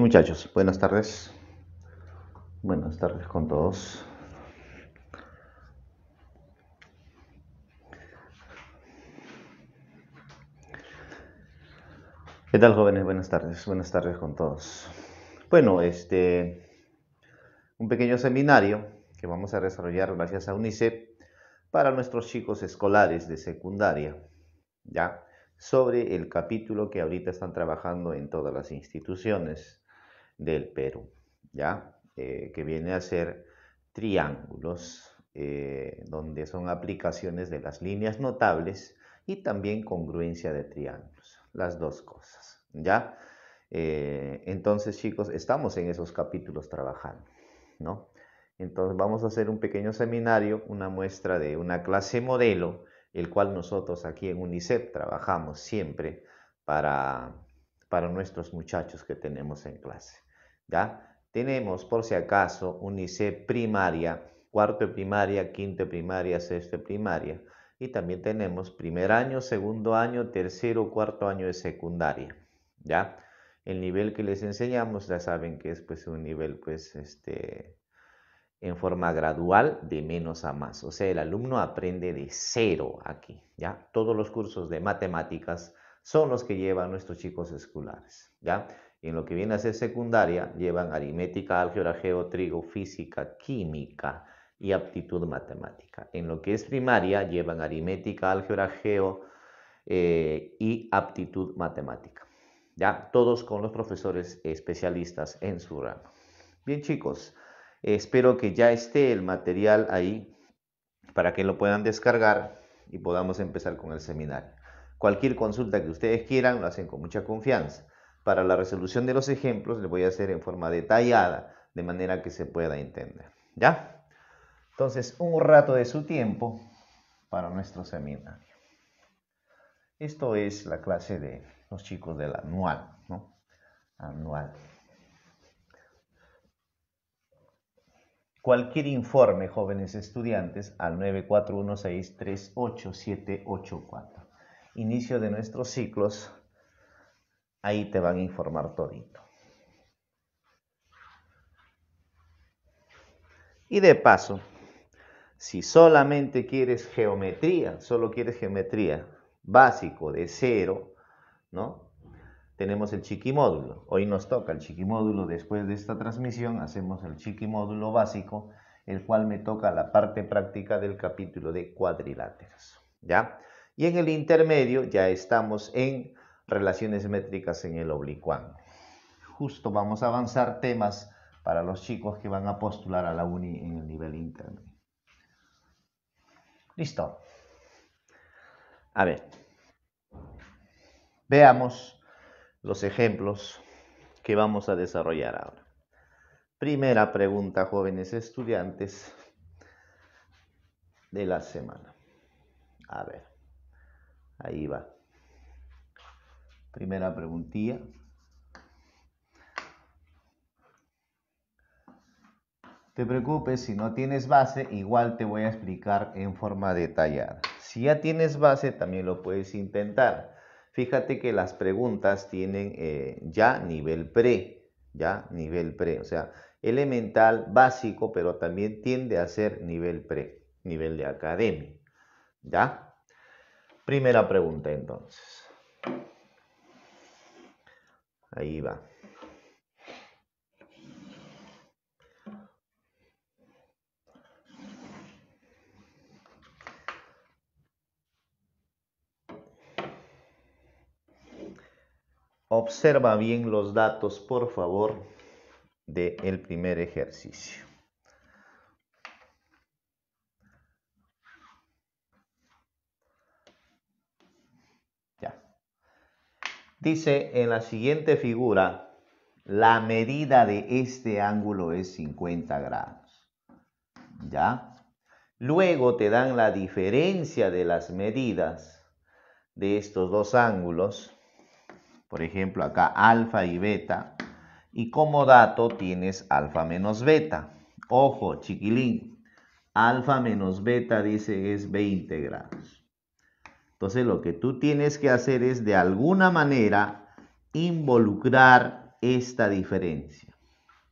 muchachos, buenas tardes. Buenas tardes con todos. ¿Qué tal jóvenes? Buenas tardes. Buenas tardes con todos. Bueno, este un pequeño seminario que vamos a desarrollar gracias a UNICEF para nuestros chicos escolares de secundaria, ¿ya? Sobre el capítulo que ahorita están trabajando en todas las instituciones, del Perú, ¿ya? Eh, que viene a ser triángulos, eh, donde son aplicaciones de las líneas notables y también congruencia de triángulos, las dos cosas, ¿ya? Eh, entonces, chicos, estamos en esos capítulos trabajando, ¿no? Entonces vamos a hacer un pequeño seminario, una muestra de una clase modelo, el cual nosotros aquí en UNICEF trabajamos siempre para, para nuestros muchachos que tenemos en clase. ¿ya? Tenemos, por si acaso, un IC primaria, cuarto primaria, quinto primaria, sexto primaria. Y también tenemos primer año, segundo año, tercero, cuarto año de secundaria, ¿ya? El nivel que les enseñamos, ya saben que es pues, un nivel, pues, este, en forma gradual de menos a más. O sea, el alumno aprende de cero aquí, ¿ya? Todos los cursos de matemáticas son los que llevan nuestros chicos escolares, ¿ya? en lo que viene a ser secundaria llevan aritmética, álgebra, geo, trigo, física, química y aptitud matemática. En lo que es primaria llevan aritmética, álgebra, geo eh, y aptitud matemática. Ya todos con los profesores especialistas en su ramo. Bien chicos, espero que ya esté el material ahí para que lo puedan descargar y podamos empezar con el seminario. Cualquier consulta que ustedes quieran lo hacen con mucha confianza. Para la resolución de los ejemplos le voy a hacer en forma detallada, de manera que se pueda entender. ¿Ya? Entonces, un rato de su tiempo para nuestro seminario. Esto es la clase de los chicos del anual, ¿no? Anual. Cualquier informe, jóvenes estudiantes, al 941638784. Inicio de nuestros ciclos Ahí te van a informar todito. Y de paso, si solamente quieres geometría, solo quieres geometría básico de cero, ¿no? Tenemos el chiquimódulo. Hoy nos toca el chiquimódulo. Después de esta transmisión hacemos el chiquimódulo básico, el cual me toca la parte práctica del capítulo de cuadriláteros, ¿ya? Y en el intermedio ya estamos en relaciones métricas en el oblicuán. Justo vamos a avanzar temas para los chicos que van a postular a la uni en el nivel interno. Listo. A ver. Veamos los ejemplos que vamos a desarrollar ahora. Primera pregunta, jóvenes estudiantes de la semana. A ver. Ahí va. Primera preguntilla. te preocupes, si no tienes base, igual te voy a explicar en forma detallada. Si ya tienes base, también lo puedes intentar. Fíjate que las preguntas tienen eh, ya nivel pre, ya nivel pre, o sea, elemental, básico, pero también tiende a ser nivel pre, nivel de academia, ¿ya? Primera pregunta entonces. Ahí va. Observa bien los datos, por favor, del el primer ejercicio. Dice en la siguiente figura, la medida de este ángulo es 50 grados. ¿Ya? Luego te dan la diferencia de las medidas de estos dos ángulos. Por ejemplo, acá alfa y beta. Y como dato tienes alfa menos beta. Ojo, chiquilín. Alfa menos beta dice es 20 grados. Entonces lo que tú tienes que hacer es de alguna manera involucrar esta diferencia.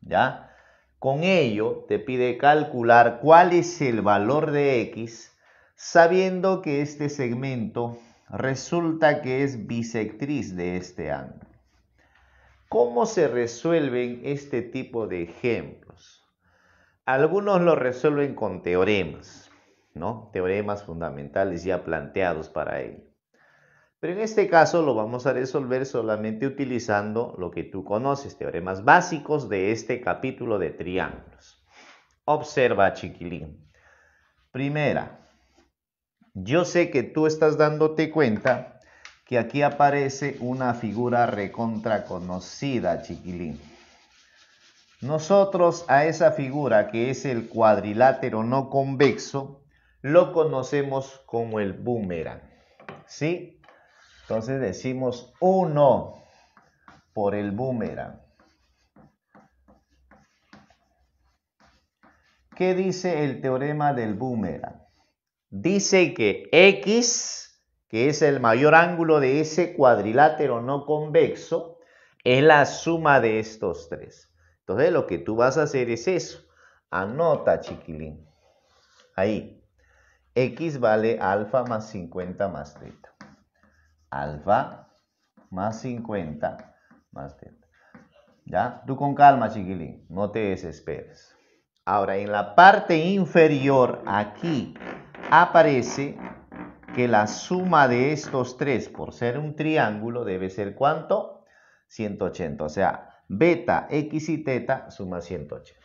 ¿Ya? Con ello te pide calcular cuál es el valor de x sabiendo que este segmento resulta que es bisectriz de este ángulo. ¿Cómo se resuelven este tipo de ejemplos? Algunos lo resuelven con teoremas. ¿no? Teoremas fundamentales ya planteados para ello. Pero en este caso lo vamos a resolver solamente utilizando lo que tú conoces, teoremas básicos de este capítulo de triángulos. Observa, chiquilín. Primera, yo sé que tú estás dándote cuenta que aquí aparece una figura recontra conocida, chiquilín. Nosotros a esa figura que es el cuadrilátero no convexo, lo conocemos como el boomerang. ¿Sí? Entonces decimos 1 por el boomerang. ¿Qué dice el teorema del boomerang? Dice que X, que es el mayor ángulo de ese cuadrilátero no convexo, es la suma de estos tres. Entonces lo que tú vas a hacer es eso. Anota, chiquilín. Ahí. X vale alfa más 50 más teta. Alfa más 50 más teta. ¿Ya? Tú con calma, chiquilín, no te desesperes. Ahora, en la parte inferior, aquí, aparece que la suma de estos tres, por ser un triángulo, debe ser ¿cuánto? 180. O sea, beta, x y teta suma 180.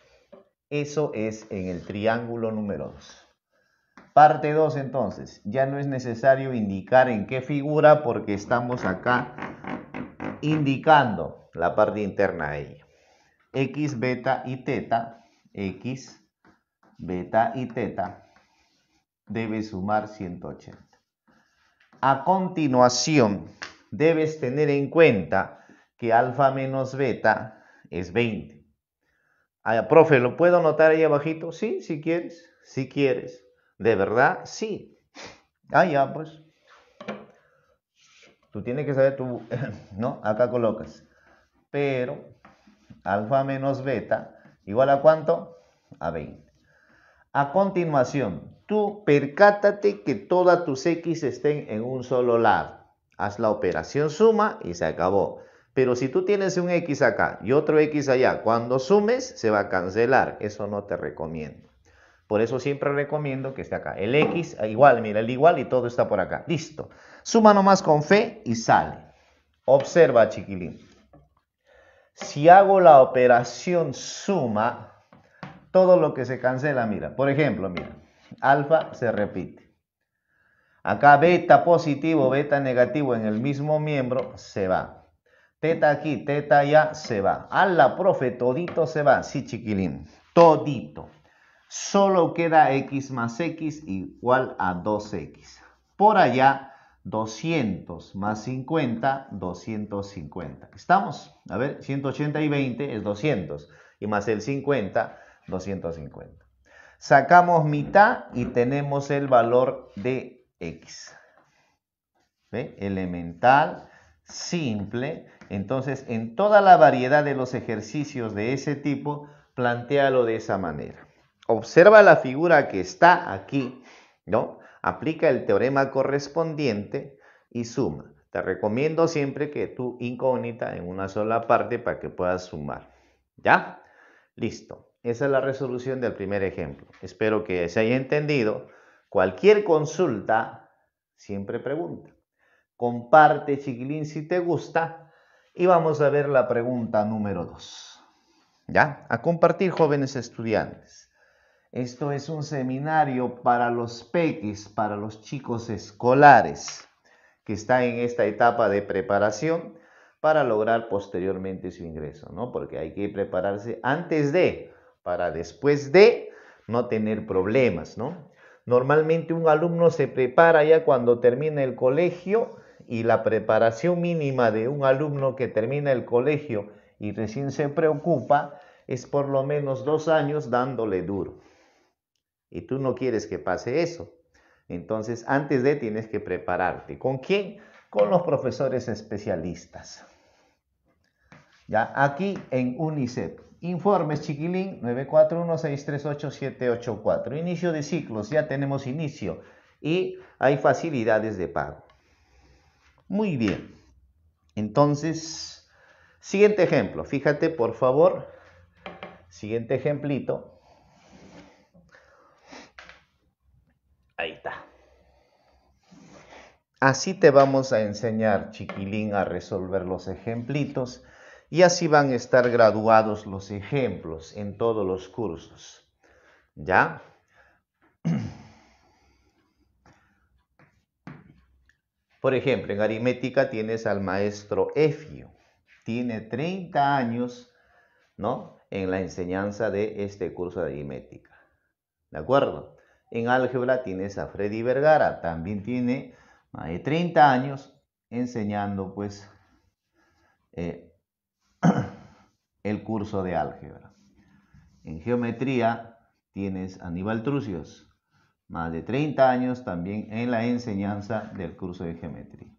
Eso es en el triángulo número 2. Parte 2 entonces, ya no es necesario indicar en qué figura porque estamos acá indicando la parte interna de ella. X, beta y teta, X, beta y teta debe sumar 180. A continuación, debes tener en cuenta que alfa menos beta es 20. Ah, profe, ¿lo puedo anotar ahí abajito? Sí, si quieres, si quieres. De verdad, sí. Ah, ya, pues. Tú tienes que saber, tú, ¿no? Acá colocas. Pero alfa menos beta igual a cuánto? A 20. A continuación, tú percátate que todas tus x estén en un solo lado. Haz la operación suma y se acabó. Pero si tú tienes un x acá y otro x allá, cuando sumes se va a cancelar. Eso no te recomiendo. Por eso siempre recomiendo que esté acá. El X ah, igual, mira, el igual y todo está por acá. Listo. Suma nomás con fe y sale. Observa, chiquilín. Si hago la operación suma, todo lo que se cancela, mira. Por ejemplo, mira, alfa se repite. Acá beta positivo, beta negativo en el mismo miembro se va. Teta aquí, teta allá se va. A la profe, todito se va. Sí, chiquilín, todito solo queda x más x igual a 2x. Por allá, 200 más 50, 250. ¿Estamos? A ver, 180 y 20 es 200. Y más el 50, 250. Sacamos mitad y tenemos el valor de x. ¿Ve? Elemental, simple. Entonces, en toda la variedad de los ejercicios de ese tipo, plantealo de esa manera observa la figura que está aquí, ¿no? Aplica el teorema correspondiente y suma. Te recomiendo siempre que tú incógnita en una sola parte para que puedas sumar. ¿Ya? Listo. Esa es la resolución del primer ejemplo. Espero que se haya entendido. Cualquier consulta, siempre pregunta. Comparte, chiquilín, si te gusta. Y vamos a ver la pregunta número 2. ¿Ya? A compartir, jóvenes estudiantes. Esto es un seminario para los peques, para los chicos escolares que están en esta etapa de preparación para lograr posteriormente su ingreso, ¿no? Porque hay que prepararse antes de, para después de no tener problemas, ¿no? Normalmente un alumno se prepara ya cuando termina el colegio y la preparación mínima de un alumno que termina el colegio y recién se preocupa es por lo menos dos años dándole duro. Y tú no quieres que pase eso. Entonces, antes de tienes que prepararte. ¿Con quién? Con los profesores especialistas. Ya, aquí en UNICEF. Informes, chiquilín, 941638784. Inicio de ciclos, ya tenemos inicio. Y hay facilidades de pago. Muy bien. Entonces, siguiente ejemplo. Fíjate, por favor. Siguiente ejemplito. Ahí está. Así te vamos a enseñar, chiquilín, a resolver los ejemplitos y así van a estar graduados los ejemplos en todos los cursos. ¿Ya? Por ejemplo, en aritmética tienes al maestro Efio. Tiene 30 años, ¿no? En la enseñanza de este curso de aritmética. ¿De acuerdo? En álgebra tienes a Freddy Vergara, también tiene más de 30 años enseñando pues eh, el curso de álgebra. En geometría tienes a Aníbal Trucios, más de 30 años también en la enseñanza del curso de geometría.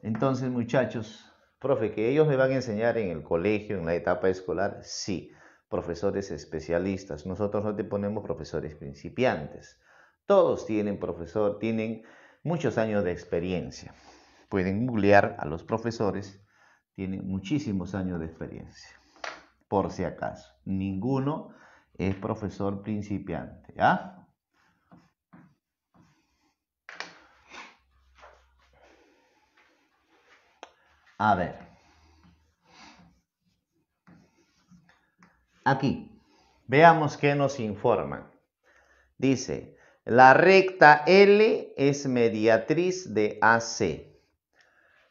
Entonces muchachos, profe, que ellos me van a enseñar en el colegio, en la etapa escolar, sí profesores especialistas. Nosotros no te ponemos profesores principiantes. Todos tienen profesor, tienen muchos años de experiencia. Pueden googlear a los profesores, tienen muchísimos años de experiencia. Por si acaso, ninguno es profesor principiante. ¿ah? A ver. Aquí, veamos qué nos informa. Dice, la recta L es mediatriz de AC.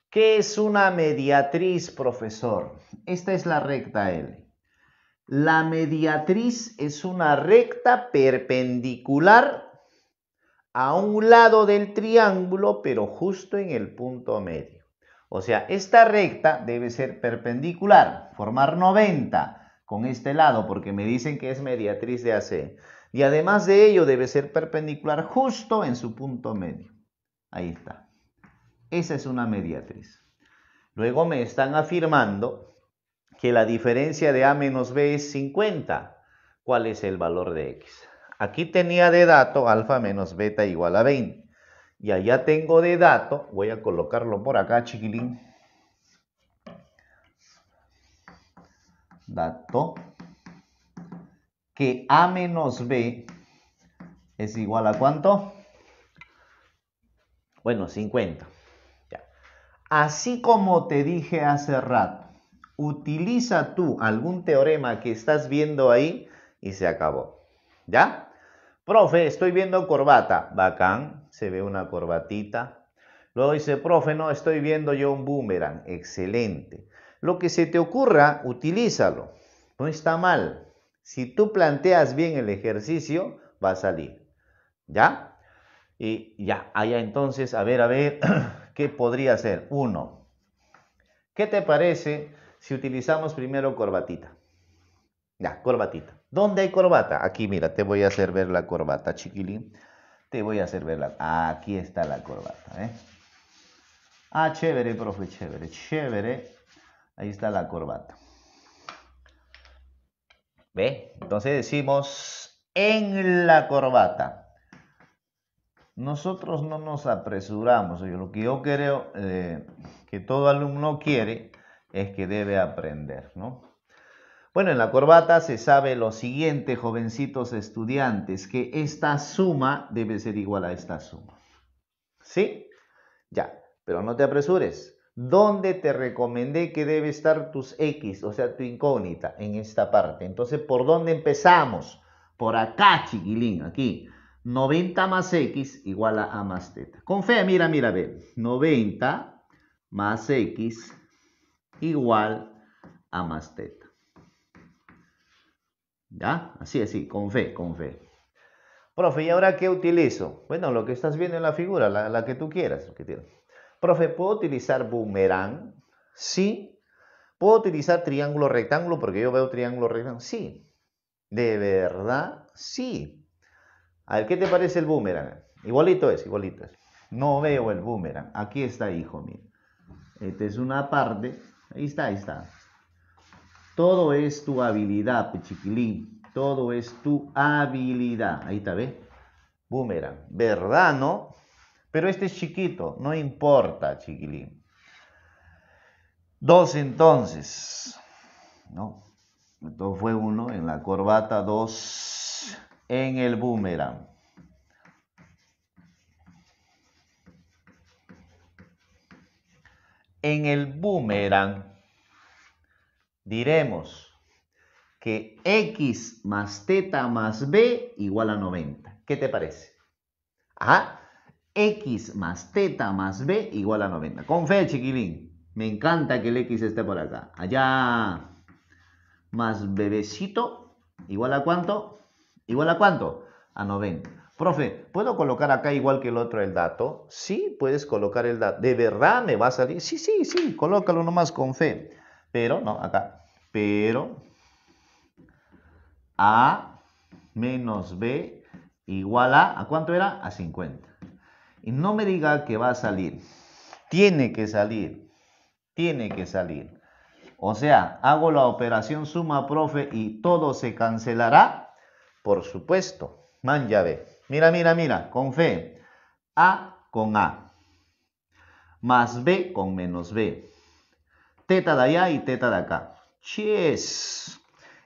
¿Qué es una mediatriz, profesor? Esta es la recta L. La mediatriz es una recta perpendicular a un lado del triángulo, pero justo en el punto medio. O sea, esta recta debe ser perpendicular, formar 90 con este lado, porque me dicen que es mediatriz de AC. Y además de ello, debe ser perpendicular justo en su punto medio. Ahí está. Esa es una mediatriz. Luego me están afirmando que la diferencia de A menos B es 50. ¿Cuál es el valor de X? Aquí tenía de dato alfa menos beta igual a 20. Y allá tengo de dato, voy a colocarlo por acá, chiquilín dato, que A menos B es igual a cuánto? Bueno, 50. Así como te dije hace rato, utiliza tú algún teorema que estás viendo ahí y se acabó. ¿Ya? Profe, estoy viendo corbata. Bacán, se ve una corbatita. Luego dice, profe, no, estoy viendo yo un boomerang. Excelente. Lo que se te ocurra, utilízalo. No está mal. Si tú planteas bien el ejercicio, va a salir. ¿Ya? Y ya, allá entonces, a ver, a ver, ¿qué podría ser? Uno, ¿qué te parece si utilizamos primero corbatita? Ya, corbatita. ¿Dónde hay corbata? Aquí, mira, te voy a hacer ver la corbata, chiquilín. Te voy a hacer ver la... Aquí está la corbata, ¿eh? Ah, chévere, profe, chévere, chévere. Ahí está la corbata. ¿Ve? Entonces decimos en la corbata. Nosotros no nos apresuramos. Lo que yo creo eh, que todo alumno quiere es que debe aprender, ¿no? Bueno, en la corbata se sabe lo siguiente, jovencitos estudiantes, que esta suma debe ser igual a esta suma. ¿Sí? Ya, pero no te apresures donde te recomendé que debe estar tus X, o sea, tu incógnita en esta parte. Entonces, ¿por dónde empezamos? Por acá, chiquilín, aquí. 90 más X igual a A más teta. Con fe, mira, mira, ve. 90 más X igual a más teta. ¿Ya? Así, así, con fe, con fe. Profe, ¿y ahora qué utilizo? Bueno, lo que estás viendo en la figura, la, que tú quieras. Lo que tienes. Profe, ¿puedo utilizar boomerang? Sí. ¿Puedo utilizar triángulo rectángulo? Porque yo veo triángulo rectángulo. Sí. ¿De verdad? Sí. A ver, ¿qué te parece el boomerang? Igualito es, igualito es. No veo el boomerang. Aquí está, hijo, mío. Esta es una parte. Ahí está, ahí está. Todo es tu habilidad, pichiquilín. Todo es tu habilidad. Ahí está, ¿ves? Boomerang. ¿Verdad, no? Pero este es chiquito, no importa, chiquilín. Dos entonces, ¿no? Entonces fue uno en la corbata, dos en el boomerang. En el boomerang diremos que x más teta más b igual a 90. ¿Qué te parece? Ajá. X más teta más B igual a 90. Con fe, chiquilín. Me encanta que el X esté por acá. Allá. Más bebecito. ¿Igual a cuánto? ¿Igual a cuánto? A 90. Profe, ¿puedo colocar acá igual que el otro el dato? Sí, puedes colocar el dato. ¿De verdad me va a salir? Sí, sí, sí. Colócalo nomás con fe. Pero, no, acá. Pero. A menos B igual a, ¿a cuánto era? A 50. Y no me diga que va a salir. Tiene que salir. Tiene que salir. O sea, hago la operación suma, profe, y todo se cancelará. Por supuesto. Man, ya Mira, mira, mira. Con fe. A con A. Más B con menos B. Teta de allá y teta de acá. es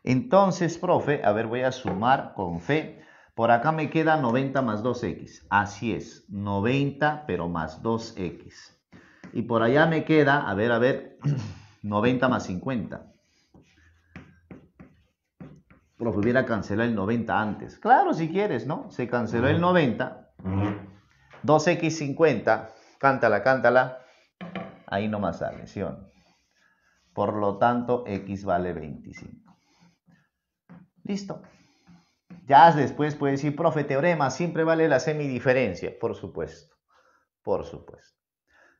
Entonces, profe, a ver, voy a sumar con fe por acá me queda 90 más 2x. Así es, 90 pero más 2x. Y por allá me queda, a ver, a ver, 90 más 50. Profe, hubiera cancelado el 90 antes. Claro, si quieres, ¿no? Se canceló el 90. 2x 50. Cántala, cántala. Ahí nomás sale, ¿sí o Por lo tanto, x vale 25. Listo. Ya después puede decir, profe, teorema, siempre vale la semidiferencia. Por supuesto, por supuesto.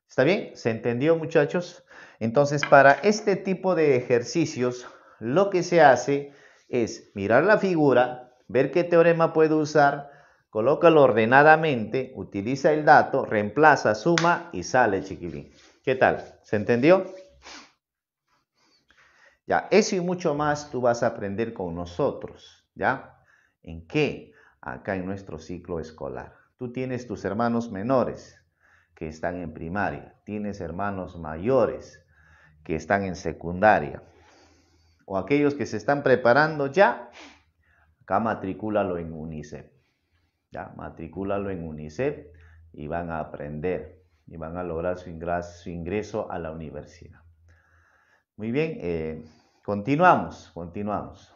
¿Está bien? ¿Se entendió, muchachos? Entonces, para este tipo de ejercicios, lo que se hace es mirar la figura, ver qué teorema puedo usar, colócalo ordenadamente, utiliza el dato, reemplaza, suma y sale, chiquilín. ¿Qué tal? ¿Se entendió? Ya, eso y mucho más tú vas a aprender con nosotros, ¿ya? ¿En qué? Acá en nuestro ciclo escolar. Tú tienes tus hermanos menores que están en primaria, tienes hermanos mayores que están en secundaria, o aquellos que se están preparando ya, acá matricúlalo en UNICEF. Ya, matricúlalo en UNICEF y van a aprender y van a lograr su ingreso, a la universidad. Muy bien, eh, continuamos, continuamos.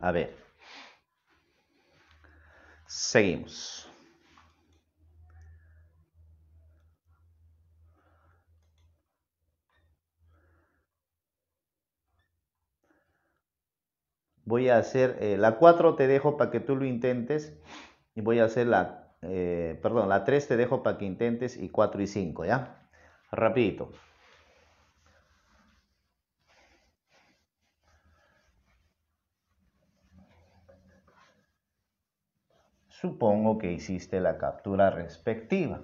A ver. Seguimos. Voy a hacer eh, la 4, te dejo para que tú lo intentes. Y voy a hacer la, eh, perdón, la 3 te dejo para que intentes y 4 y 5, ¿ya? Rapidito. supongo que hiciste la captura respectiva.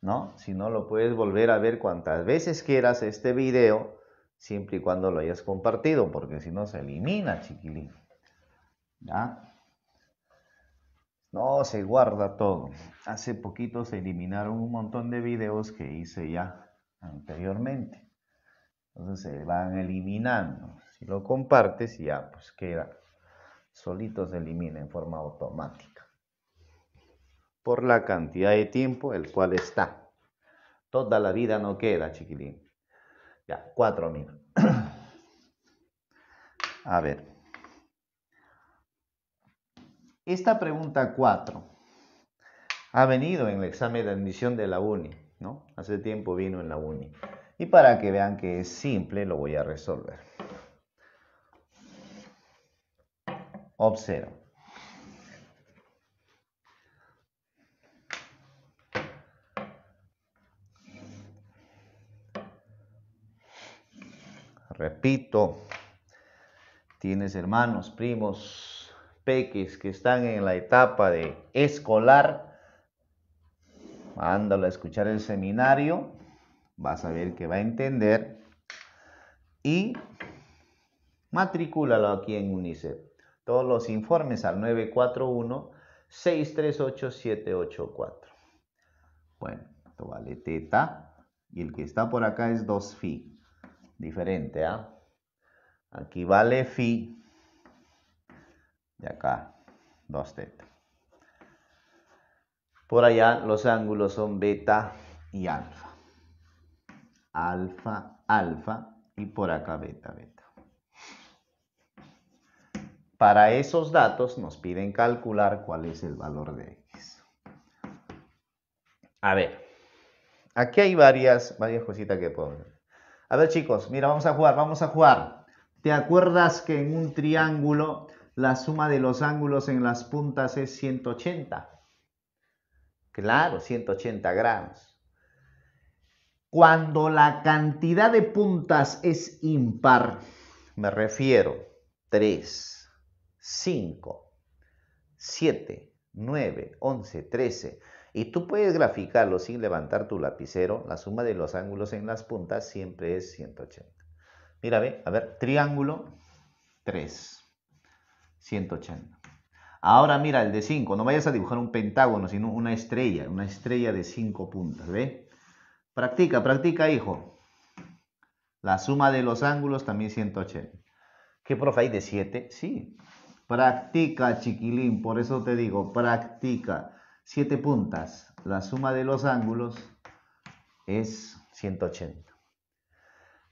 ¿No? Si no, lo puedes volver a ver cuantas veces quieras este video, siempre y cuando lo hayas compartido, porque si no se elimina, chiquilín. ¿Ya? No, se guarda todo. Hace poquito se eliminaron un montón de videos que hice ya anteriormente. Entonces se van eliminando. Si lo compartes, ya pues queda. Solito se elimina en forma automática por la cantidad de tiempo el cual está. Toda la vida no queda, chiquilín. Ya, cuatro, mil A ver. Esta pregunta 4 ha venido en el examen de admisión de la uni, ¿no? Hace tiempo vino en la uni. Y para que vean que es simple, lo voy a resolver. observo repito, tienes hermanos, primos, peques que están en la etapa de escolar, mándalo a escuchar el seminario, vas a ver que va a entender y matricúlalo aquí en UNICEF. Todos los informes al 941-638-784. Bueno, esto vale teta. Y el que está por acá es 2 fi diferente, ¿ah? Aquí vale phi Y acá, 2 teta. Por allá los ángulos son beta y alfa. Alfa, alfa y por acá beta, beta. Para esos datos nos piden calcular cuál es el valor de x. A ver, aquí hay varias, varias cositas que puedo a ver chicos, mira, vamos a jugar, vamos a jugar. ¿Te acuerdas que en un triángulo la suma de los ángulos en las puntas es 180? Claro, 180 gramos. Cuando la cantidad de puntas es impar, me refiero 3, 5, 7, 9, 11, 13. Y tú puedes graficarlo sin levantar tu lapicero. La suma de los ángulos en las puntas siempre es 180. Mira, ve, a ver, triángulo 3, 180. Ahora mira el de 5, no vayas a dibujar un pentágono, sino una estrella, una estrella de 5 puntas, ¿ve? Practica, practica, hijo. La suma de los ángulos también 180. ¿Qué profe hay de 7? Sí. Practica, chiquilín, por eso te digo, practica. Siete puntas, la suma de los ángulos es 180.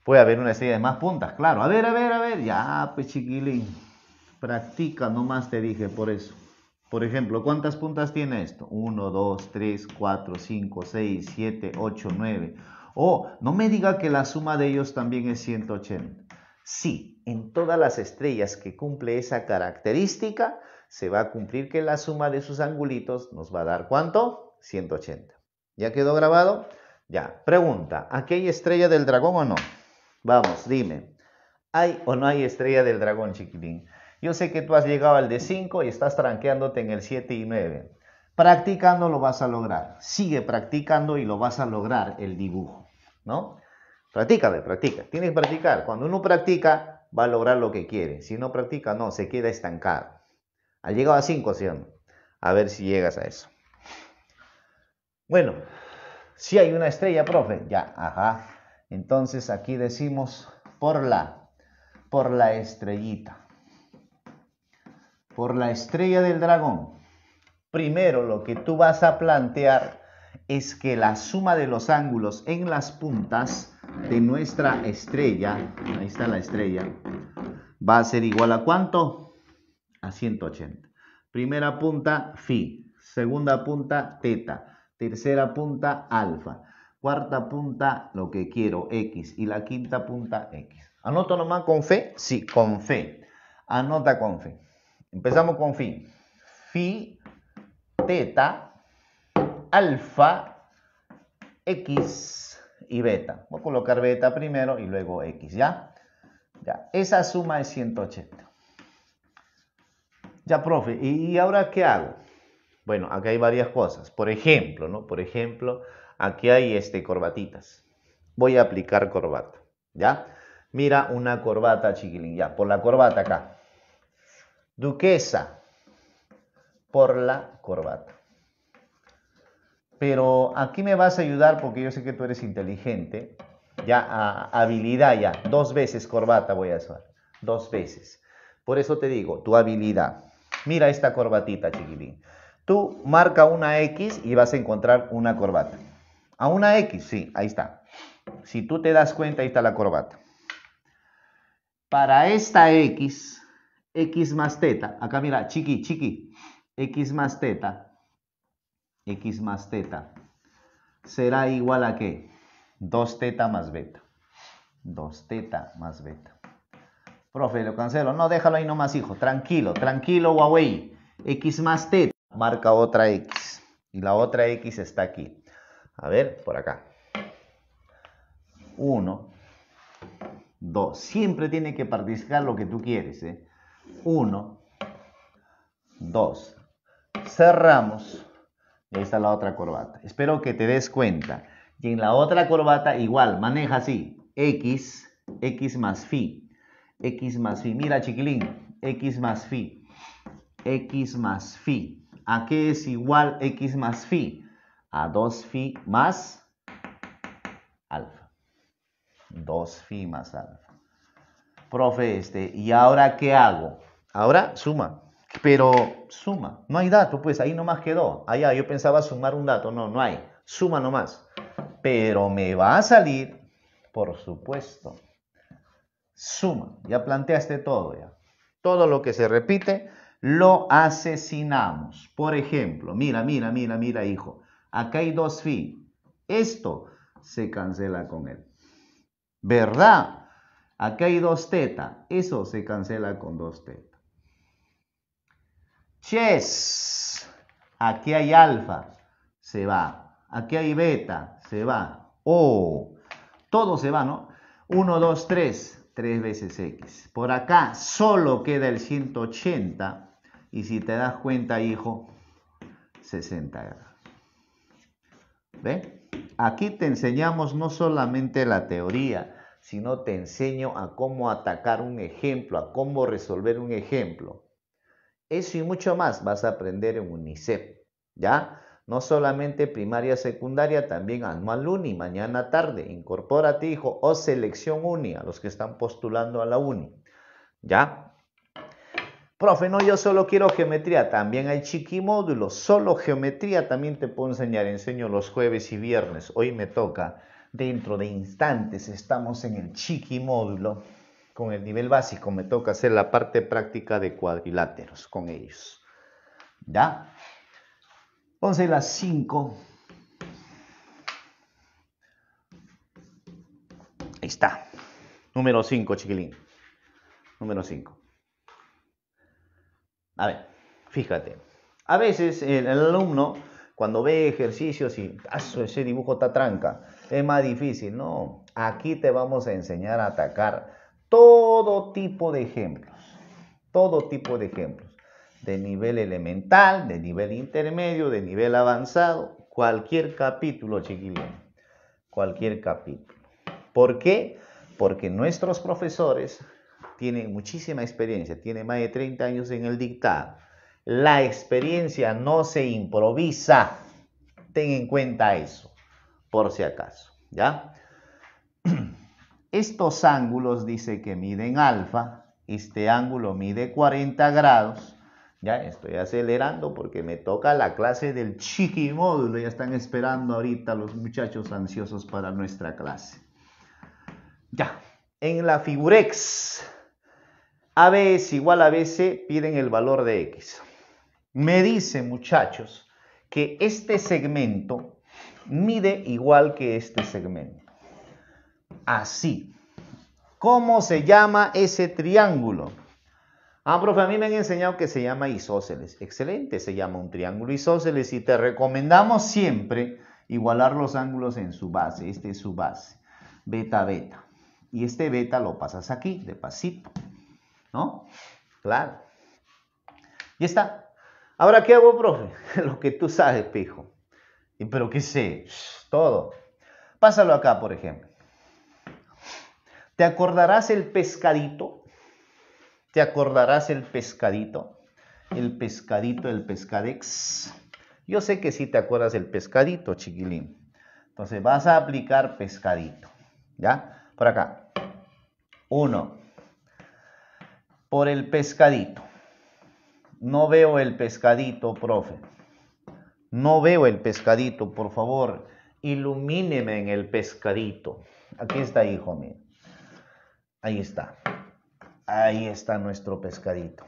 Puede haber una estrella de más puntas, claro. A ver, a ver, a ver. Ya, pues chiquilín. Practica, nomás te dije por eso. Por ejemplo, ¿cuántas puntas tiene esto? 1, 2, 3, 4, 5, 6, 7, 8, 9. Oh, no me diga que la suma de ellos también es 180. Sí, en todas las estrellas que cumple esa característica, se va a cumplir que la suma de sus angulitos nos va a dar ¿cuánto? 180. ¿Ya quedó grabado? Ya. Pregunta, ¿aquí hay estrella del dragón o no? Vamos, dime. ¿Hay o no hay estrella del dragón, chiquitín? Yo sé que tú has llegado al de 5 y estás tranqueándote en el 7 y 9. Practicando lo vas a lograr. Sigue practicando y lo vas a lograr el dibujo, ¿no? ve, practica. Tienes que practicar. Cuando uno practica, va a lograr lo que quiere. Si no practica, no, se queda estancado. Ha llegado a 5, ¿sí A ver si llegas a eso. Bueno, si hay una estrella, profe. Ya, ajá. Entonces aquí decimos por la, por la estrellita. Por la estrella del dragón. Primero lo que tú vas a plantear es que la suma de los ángulos en las puntas de nuestra estrella, ahí está la estrella, va a ser igual a cuánto? a 180. Primera punta, fi. Segunda punta, teta. Tercera punta, alfa. Cuarta punta, lo que quiero, x. Y la quinta punta, x. ¿Anoto nomás con fe? Sí, con fe. Anota con fe. Empezamos con phi. Fi, teta, alfa, x y beta. Voy a colocar beta primero y luego x, ¿ya? Ya, esa suma es 180. Ya, profe, ¿y ahora qué hago? Bueno, acá hay varias cosas. Por ejemplo, ¿no? Por ejemplo, aquí hay este, corbatitas. Voy a aplicar corbata, ¿ya? Mira una corbata, chiquilín, ya, por la corbata acá. Duquesa, por la corbata. Pero aquí me vas a ayudar porque yo sé que tú eres inteligente. Ya, habilidad ya. Dos veces corbata voy a usar. Dos veces. Por eso te digo, tu habilidad. Mira esta corbatita, chiquitín. Tú marca una X y vas a encontrar una corbata. A una X, sí, ahí está. Si tú te das cuenta, ahí está la corbata. Para esta X, X más teta, acá mira, chiqui, chiqui, X más teta, X más teta, será igual a qué? 2 teta más beta. 2 teta más beta. Profe, lo cancelo. No, déjalo ahí nomás, hijo. Tranquilo, tranquilo, Huawei. X más T. Marca otra X. Y la otra X está aquí. A ver, por acá. Uno. Dos. Siempre tiene que participar lo que tú quieres. ¿eh? Uno. Dos. Cerramos. Y ahí está la otra corbata. Espero que te des cuenta. Y en la otra corbata igual, maneja así. X, X más phi. X más phi. Mira, chiquilín, X más phi. X más phi. ¿A qué es igual X más phi? A 2 phi más alfa. 2 phi más alfa. Profe, este, ¿y ahora qué hago? Ahora suma. Pero suma, no hay dato, pues ahí nomás quedó. Allá yo pensaba sumar un dato, no, no hay. Suma nomás. Pero me va a salir, por supuesto suma. Ya planteaste todo ya. Todo lo que se repite lo asesinamos. Por ejemplo, mira, mira, mira, mira, hijo. Acá hay dos fi. Esto se cancela con él. ¿Verdad? Acá hay dos teta. Eso se cancela con dos teta. Chess. Aquí hay alfa. Se va. Aquí hay beta. Se va. O. Oh. Todo se va, ¿no? Uno, dos, tres. 3 veces x. Por acá solo queda el 180 y si te das cuenta, hijo, 60 grados. ¿Ve? Aquí te enseñamos no solamente la teoría, sino te enseño a cómo atacar un ejemplo, a cómo resolver un ejemplo. Eso y mucho más vas a aprender en UNICEF, ¿ya? No solamente primaria, secundaria, también anual uni, mañana tarde, hijo o selección uni, a los que están postulando a la uni. ¿Ya? Profe, no, yo solo quiero geometría, también hay módulo solo geometría también te puedo enseñar, enseño los jueves y viernes, hoy me toca. Dentro de instantes estamos en el chiquimódulo con el nivel básico, me toca hacer la parte práctica de cuadriláteros con ellos. ¿Ya? 11 las 5. Ahí está. Número 5, chiquilín. Número 5. A ver, fíjate. A veces el, alumno, cuando ve ejercicios y ah, ese dibujo está tranca, es más difícil. No, aquí te vamos a enseñar a atacar todo tipo de ejemplos. Todo tipo de ejemplos de nivel elemental, de nivel intermedio, de nivel avanzado, cualquier capítulo, chiquilín. cualquier capítulo. ¿Por qué? Porque nuestros profesores tienen muchísima experiencia, tienen más de 30 años en el dictado. La experiencia no se improvisa. Ten en cuenta eso, por si acaso, ¿ya? Estos ángulos dice que miden alfa, este ángulo mide 40 grados, ya estoy acelerando porque me toca la clase del chiqui módulo. Ya están esperando ahorita los muchachos ansiosos para nuestra clase. Ya, en la figurex, AB es igual a BC, piden el valor de X. Me dice, muchachos, que este segmento mide igual que este segmento. Así. ¿Cómo se llama ese triángulo? Ah, profe, a mí me han enseñado que se llama isósceles. Excelente, se llama un triángulo isósceles y te recomendamos siempre igualar los ángulos en su base. Este es su base, beta, beta. Y este beta lo pasas aquí, de pasito, ¿no? Claro. Y está. Ahora, ¿qué hago, profe? lo que tú sabes, pijo. Pero qué sé, todo. Pásalo acá, por ejemplo. ¿Te acordarás el pescadito? ¿Te acordarás el pescadito? El pescadito, el pescadex. Yo sé que sí te acuerdas el pescadito, chiquilín. Entonces vas a aplicar pescadito. ¿Ya? Por acá. Uno. Por el pescadito. No veo el pescadito, profe. No veo el pescadito, por favor. Ilumíneme en el pescadito. Aquí está, hijo mío. Ahí está. Ahí está nuestro pescadito.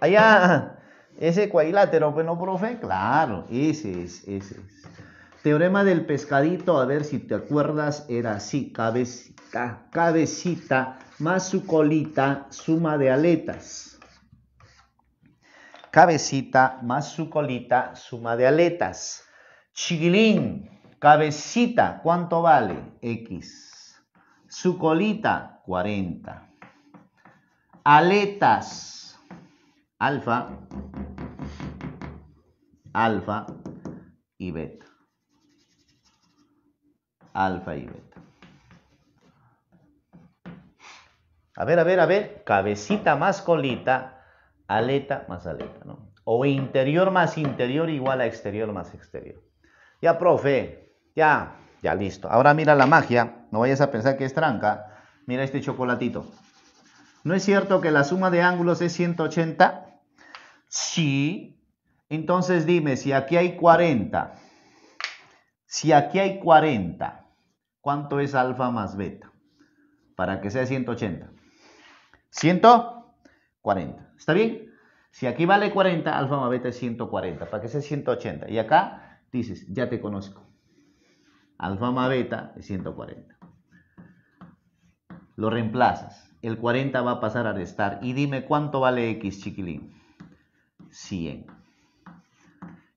Allá, ese cuadrilátero, bueno, profe. Claro, ese es, ese es. Teorema del pescadito, a ver si te acuerdas, era así, cabecita, cabecita, más su colita, suma de aletas. Cabecita más su colita, suma de aletas. Chiquilín, cabecita, ¿cuánto vale? X. Su colita, 40 aletas alfa, alfa y beta. Alfa y beta. A ver, a ver, a ver, cabecita más colita, aleta más aleta, O interior más interior igual a exterior más exterior. Ya, profe, ya, ya listo. Ahora mira la magia, no vayas a pensar que es tranca. Mira este chocolatito. ¿No es cierto que la suma de ángulos es 180? Sí. Entonces dime, si aquí hay 40, si aquí hay 40, ¿cuánto es alfa más beta? Para que sea 180. 140. ¿Está bien? Si aquí vale 40, alfa más beta es 140, para que sea 180. Y acá dices, ya te conozco. Alfa más beta es 140. Lo reemplazas el 40 va a pasar a restar. Y dime cuánto vale X, chiquilín. 100.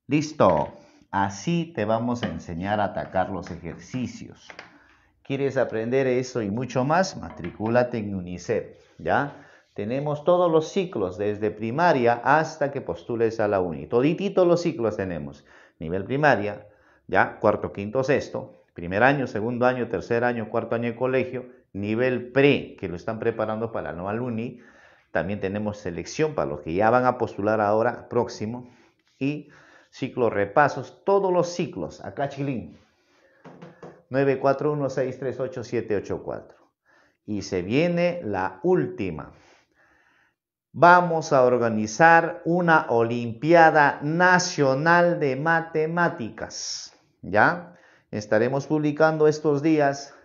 Listo. Así te vamos a enseñar a atacar los ejercicios. ¿Quieres aprender eso y mucho más? Matricúlate en UNICEF, ¿ya? Tenemos todos los ciclos, desde primaria hasta que postules a la UNI. todos los ciclos tenemos. Nivel primaria, ya, cuarto, quinto, sexto, primer año, segundo año, tercer año, cuarto año de colegio, nivel pre, que lo están preparando para la nueva alumni. También tenemos selección para los que ya van a postular ahora, próximo. Y ciclo repasos, todos los ciclos. Acá Chilín. 941638784. Y se viene la última. Vamos a organizar una Olimpiada Nacional de Matemáticas. ¿Ya? Estaremos publicando estos días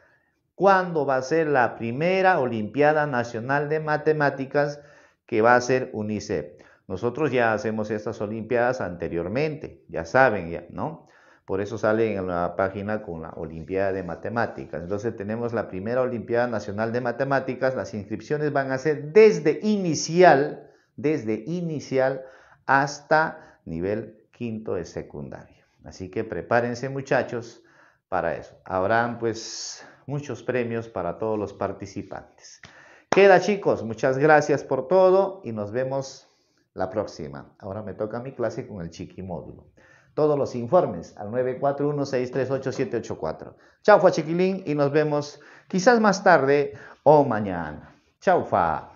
cuándo va a ser la primera Olimpiada Nacional de Matemáticas que va a ser UNICEF. Nosotros ya hacemos estas Olimpiadas anteriormente, ya saben, ya, ¿no? Por eso sale en la página con la Olimpiada de Matemáticas. Entonces tenemos la primera Olimpiada Nacional de Matemáticas. Las inscripciones van a ser desde inicial, desde inicial hasta nivel quinto de secundaria. Así que prepárense muchachos para eso. Habrán pues muchos premios para todos los participantes. Queda chicos, muchas gracias por todo y nos vemos la próxima. Ahora me toca mi clase con el chiqui módulo. Todos los informes al 941-638-784. Chaufa chiquilín y nos vemos quizás más tarde o mañana. Chaufa.